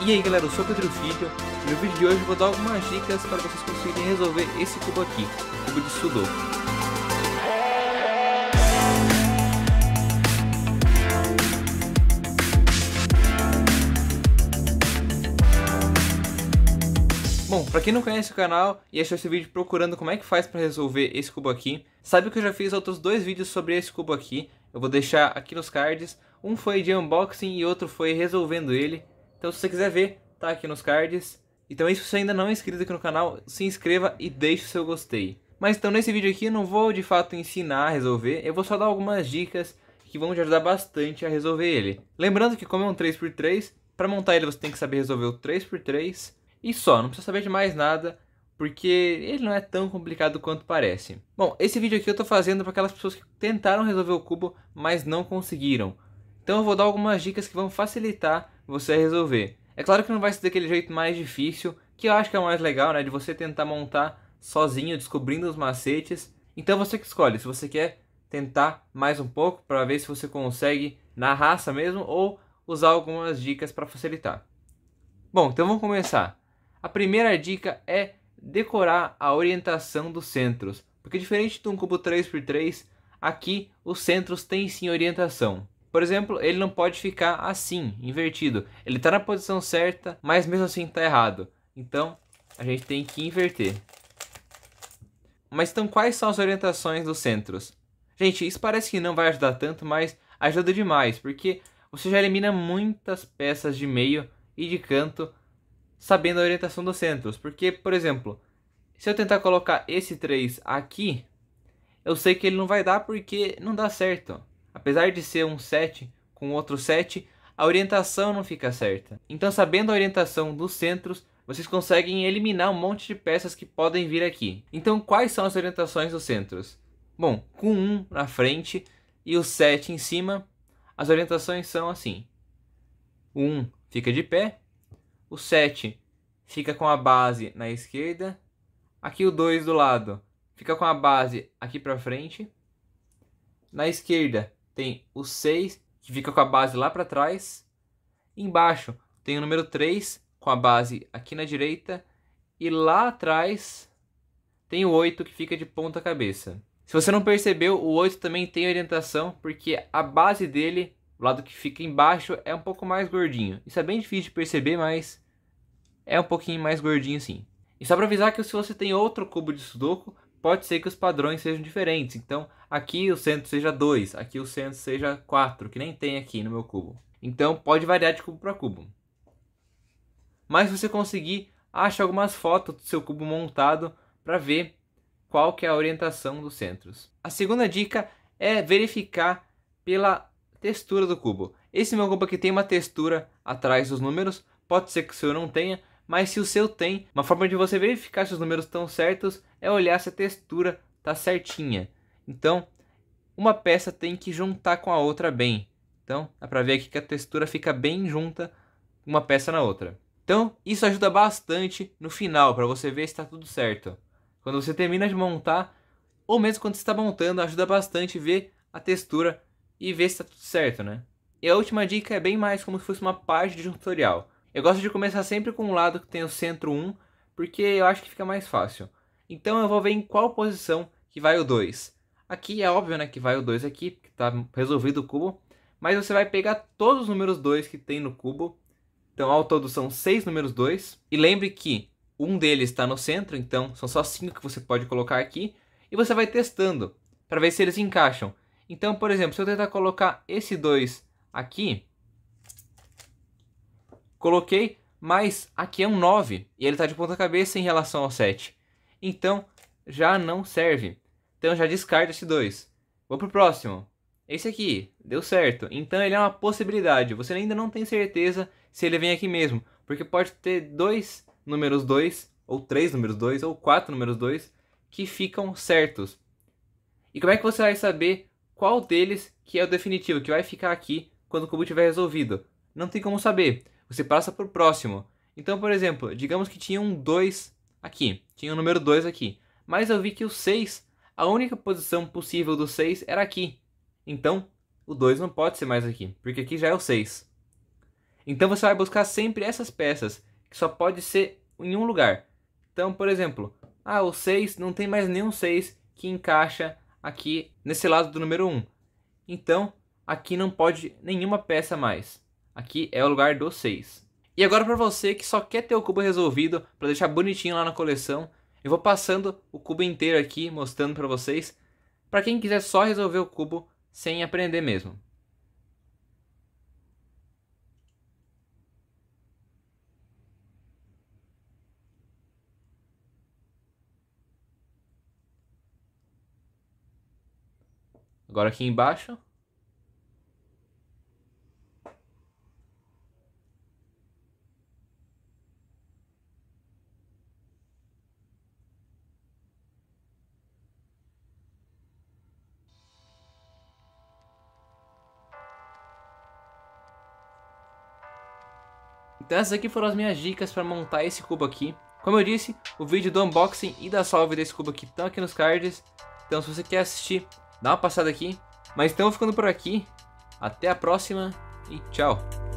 E aí galera, eu sou o Pedro Filho e no vídeo de hoje vou dar algumas dicas para vocês conseguirem resolver esse cubo aqui, o cubo de Sudoku. Bom, pra quem não conhece o canal e achou esse vídeo procurando como é que faz para resolver esse cubo aqui, sabe que eu já fiz outros dois vídeos sobre esse cubo aqui, eu vou deixar aqui nos cards, um foi de unboxing e outro foi resolvendo ele, então se você quiser ver, tá aqui nos cards. Então se você ainda não é inscrito aqui no canal, se inscreva e deixe o seu gostei. Mas então nesse vídeo aqui eu não vou de fato ensinar a resolver, eu vou só dar algumas dicas que vão te ajudar bastante a resolver ele. Lembrando que como é um 3x3, para montar ele você tem que saber resolver o 3x3 e só, não precisa saber de mais nada, porque ele não é tão complicado quanto parece. Bom, esse vídeo aqui eu estou fazendo para aquelas pessoas que tentaram resolver o cubo, mas não conseguiram. Então eu vou dar algumas dicas que vão facilitar você resolver. É claro que não vai ser daquele jeito mais difícil, que eu acho que é o mais legal, né? De você tentar montar sozinho, descobrindo os macetes. Então você que escolhe se você quer tentar mais um pouco para ver se você consegue na raça mesmo ou usar algumas dicas para facilitar. Bom, então vamos começar. A primeira dica é decorar a orientação dos centros, porque diferente de um cubo 3x3, aqui os centros têm sim orientação. Por exemplo, ele não pode ficar assim, invertido. Ele está na posição certa, mas mesmo assim está errado. Então, a gente tem que inverter. Mas então, quais são as orientações dos centros? Gente, isso parece que não vai ajudar tanto, mas ajuda demais, porque você já elimina muitas peças de meio e de canto sabendo a orientação dos centros. Porque, por exemplo, se eu tentar colocar esse 3 aqui, eu sei que ele não vai dar porque não dá certo. Apesar de ser um 7 com outro 7, a orientação não fica certa. Então, sabendo a orientação dos centros, vocês conseguem eliminar um monte de peças que podem vir aqui. Então, quais são as orientações dos centros? Bom, com 1 na frente e o 7 em cima, as orientações são assim. O 1 fica de pé, o 7 fica com a base na esquerda, aqui o 2 do lado fica com a base aqui para frente, na esquerda tem o 6, que fica com a base lá para trás. Embaixo tem o número 3, com a base aqui na direita. E lá atrás tem o 8, que fica de ponta cabeça. Se você não percebeu, o 8 também tem orientação, porque a base dele, o lado que fica embaixo, é um pouco mais gordinho. Isso é bem difícil de perceber, mas é um pouquinho mais gordinho sim. E só para avisar que se você tem outro cubo de sudoku, pode ser que os padrões sejam diferentes. Então, aqui o centro seja 2, aqui o centro seja 4, que nem tem aqui no meu cubo. Então pode variar de cubo para cubo. Mas se você conseguir, ache algumas fotos do seu cubo montado para ver qual que é a orientação dos centros. A segunda dica é verificar pela textura do cubo. Esse meu cubo aqui tem uma textura atrás dos números, pode ser que o seu não tenha, mas se o seu tem, uma forma de você verificar se os números estão certos é olhar se a textura está certinha. Então, uma peça tem que juntar com a outra bem. Então, dá para ver aqui que a textura fica bem junta uma peça na outra. Então, isso ajuda bastante no final, para você ver se está tudo certo. Quando você termina de montar, ou mesmo quando você está montando, ajuda bastante ver a textura e ver se está tudo certo, né? E a última dica é bem mais como se fosse uma página de um tutorial. Eu gosto de começar sempre com um lado que tem o centro 1, porque eu acho que fica mais fácil. Então eu vou ver em qual posição que vai o 2. Aqui é óbvio né, que vai o 2 aqui, porque está resolvido o cubo. Mas você vai pegar todos os números 2 que tem no cubo. Então, ao todo, são 6 números 2. E lembre que um deles está no centro, então são só 5 que você pode colocar aqui. E você vai testando para ver se eles encaixam. Então, por exemplo, se eu tentar colocar esse 2 aqui, coloquei, mas aqui é um 9 e ele está de ponta cabeça em relação ao 7. Então, já não serve. Então já descarta esse 2. Vou pro próximo. Esse aqui, deu certo. Então ele é uma possibilidade. Você ainda não tem certeza se ele vem aqui mesmo. Porque pode ter dois números 2, ou três números 2, ou quatro números 2, que ficam certos. E como é que você vai saber qual deles que é o definitivo, que vai ficar aqui quando o cubo tiver resolvido? Não tem como saber. Você passa para o próximo. Então, por exemplo, digamos que tinha um 2 aqui. Tinha um número 2 aqui. Mas eu vi que o 6 a única posição possível do 6 era aqui. Então, o 2 não pode ser mais aqui, porque aqui já é o 6. Então você vai buscar sempre essas peças, que só pode ser em um lugar. Então, por exemplo, ah, o 6 não tem mais nenhum 6 que encaixa aqui nesse lado do número 1. Então, aqui não pode nenhuma peça mais. Aqui é o lugar do 6. E agora para você que só quer ter o cubo resolvido para deixar bonitinho lá na coleção, eu vou passando o cubo inteiro aqui, mostrando para vocês, para quem quiser só resolver o cubo sem aprender mesmo. Agora aqui embaixo, Então essas aqui foram as minhas dicas para montar esse cubo aqui. Como eu disse, o vídeo do unboxing e da solve desse cubo aqui estão aqui nos cards. Então se você quer assistir, dá uma passada aqui. Mas estamos ficando por aqui. Até a próxima e tchau!